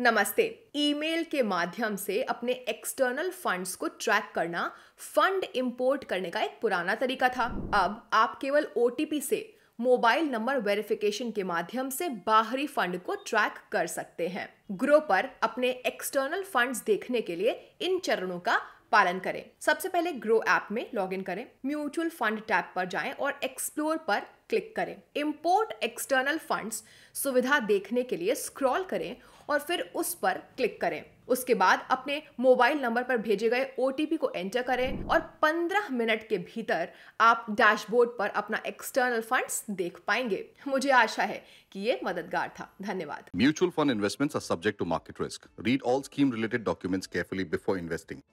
नमस्ते ईमेल के माध्यम से अपने एक्सटर्नल फंड्स को ट्रैक करना फंड इंपोर्ट करने का एक पुराना तरीका था अब आप केवल ओ से मोबाइल नंबर वेरिफिकेशन के माध्यम से बाहरी फंड को ट्रैक कर सकते हैं ग्रो पर अपने एक्सटर्नल फंड्स देखने के लिए इन चरणों का पालन करें सबसे पहले ग्रो ऐप में लॉगिन करें म्यूचुअल फंड टैब पर जाएं और एक्सप्लोर पर क्लिक करें इंपोर्ट एक्सटर्नल फंड्स सुविधा देखने के लिए स्क्रॉल करें और फिर उस पर क्लिक करें उसके बाद अपने मोबाइल नंबर पर भेजे गए ओ को एंटर करें और 15 मिनट के भीतर आप डैशबोर्ड पर अपना एक्सटर्नल फंड्स देख पाएंगे मुझे आशा है कि ये मददगार था धन्यवाद mutual fund investments are subject to market risk read all scheme related documents carefully before investing